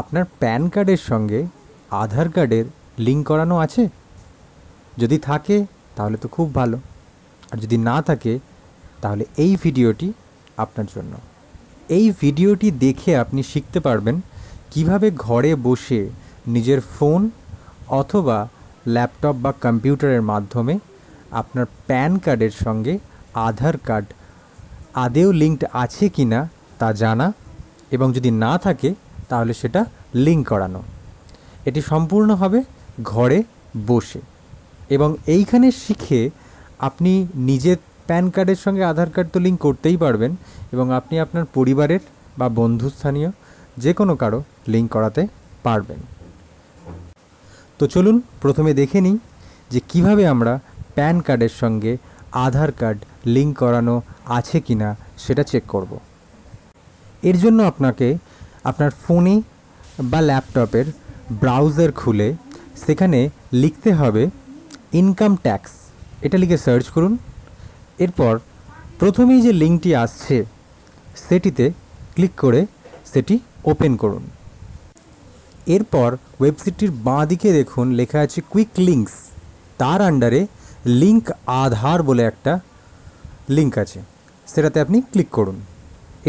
আপনার প্যান কার্ডের সঙ্গে আধার কার্ডের লিঙ্ক করানো আছে যদি থাকে তাহলে তো খুব ভালো আর যদি না থাকে তাহলে এই ভিডিওটি আপনার জন্য এই ভিডিওটি দেখে আপনি শিখতে পারবেন কিভাবে ঘরে বসে নিজের ফোন অথবা ল্যাপটপ বা কম্পিউটারের মাধ্যমে আপনার প্যান কার্ডের সঙ্গে আধার কার্ড আদেও লিঙ্কড আছে কি না তা জানা এবং যদি না থাকে তাহলে সেটা লিঙ্ক করানো এটি সম্পূর্ণ হবে ঘরে বসে এবং এইখানে শিখে আপনি নিজের প্যান কার্ডের সঙ্গে আধার কার্ড তো লিঙ্ক করতেই পারবেন এবং আপনি আপনার পরিবারের বা বন্ধুস্থানীয় যে কোনো কারো লিঙ্ক করাতে পারবেন তো চলুন প্রথমে দেখে নিই যে কিভাবে আমরা প্যান কার্ডের সঙ্গে আধার কার্ড লিঙ্ক করানো আছে কি না সেটা চেক করব এর জন্য আপনাকে আপনার ফোনে বা ল্যাপটপের ব্রাউজার খুলে সেখানে লিখতে হবে ইনকাম ট্যাক্স এটা লিখে সার্চ করুন এরপর প্রথমেই যে লিঙ্কটি আসছে সেটিতে ক্লিক করে সেটি ওপেন করুন এরপর ওয়েবসাইটটির বাঁ দিকে দেখুন লেখা আছে কুইক লিঙ্কস তার আন্ডারে লিঙ্ক আধার বলে একটা লিঙ্ক আছে সেটাতে আপনি ক্লিক করুন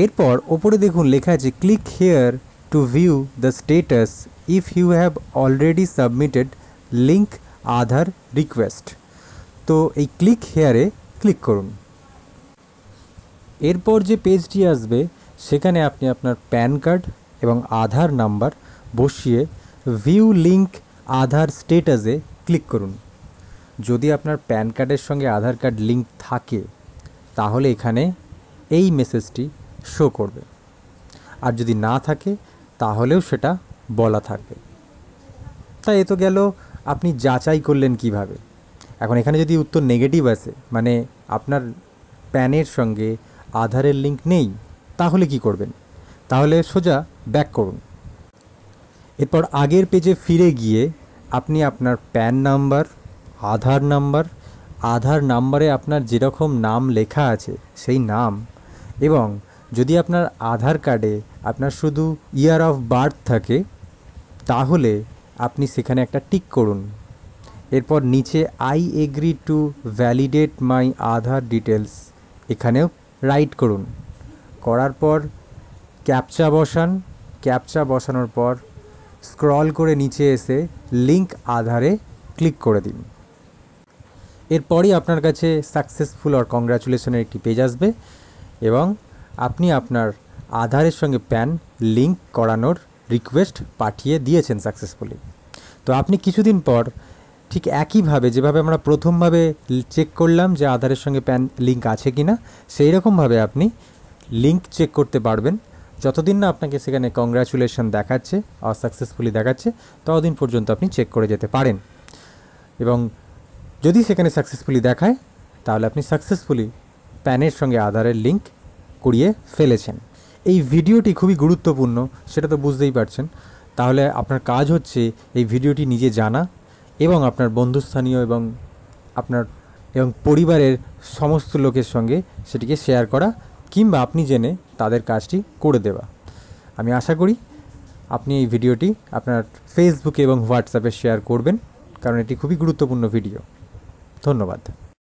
এরপর ওপরে দেখুন লেখা আছে click here to view the status if you have already submitted link Aadhaar request তো এই ক্লিক হেয়ারে ক্লিক করুন এরপর যে পেজটি আসবে সেখানে আপনি আপনার প্যান কার্ড এবং আধার নাম্বার বসিয়ে ভিউ লিঙ্ক আধার স্টেটাসে ক্লিক করুন যদি আপনার প্যান কার্ডের সঙ্গে আধার কার্ড লিঙ্ক থাকে তাহলে এখানে এই মেসেজটি শো করবে আর যদি না থাকে তাহলেও সেটা বলা থাকবে তাই এ তো গেল আপনি যাচাই করলেন কিভাবে এখন এখানে যদি উত্তর নেগেটিভ আসে মানে আপনার প্যানের সঙ্গে আধারের লিঙ্ক নেই তাহলে কি করবেন তাহলে সোজা ব্যাক করুন এরপর আগের পেজে ফিরে গিয়ে আপনি আপনার PAN number Aadhaar number Aadhaar নাম্বারে আপনার যেরকম নাম লেখা আছে সেই নাম এবং যদি আপনার আধার কার্ডে আপনার শুধু ইয়ার অফ বার্থ থাকে তাহলে আপনি সেখানে একটা টিক করুন এরপর নিচে I agree to validate my Aadhaar details এখানেও রাইট করুন করার পর ক্যাপচা বসান ক্যাপচা বসানোর পর স্ক্রল করে নিচে এসে লিঙ্ক আধারে ক্লিক করে দিন এরপরই আপনার কাছে সাকসেসফুল আর কংগ্রাচুলেশনের একটি পেজ আসবে এবং আপনি আপনার আধারের সঙ্গে প্যান লিঙ্ক করানোর রিকোয়েস্ট পাঠিয়ে দিয়েছেন সাকসেসফুলি তো আপনি কিছুদিন পর ঠিক একইভাবে যেভাবে আমরা প্রথমভাবে চেক করলাম যে আধারের সঙ্গে প্যান লিঙ্ক আছে কি না সেই রকমভাবে আপনি লিঙ্ক চেক করতে পারবেন যতদিন না আপনাকে সেখানে কংগ্রাচুলেশন দেখাচ্ছে আর সাকসেসফুলি দেখাচ্ছে ততদিন পর্যন্ত আপনি চেক করে যেতে পারেন এবং যদি সেখানে সাকসেসফুলি দেখায় তাহলে আপনি সাকসেসফুলি প্যানের সঙ্গে আধারের লিঙ্ক করিয়ে ফেলেছেন এই ভিডিওটি খুবই গুরুত্বপূর্ণ সেটা তো বুঝতেই পারছেন তাহলে আপনার কাজ হচ্ছে এই ভিডিওটি নিজে জানা এবং আপনার বন্ধুস্থানীয় এবং আপনার এবং পরিবারের সমস্ত লোকের সঙ্গে সেটিকে শেয়ার করা কিংবা আপনি জেনে তাদের কাজটি করে দেওয়া আমি আশা করি আপনি এই ভিডিওটি আপনার ফেসবুকে এবং হোয়াটসঅ্যাপে শেয়ার করবেন কারণ এটি খুবই গুরুত্বপূর্ণ ভিডিও ধন্যবাদ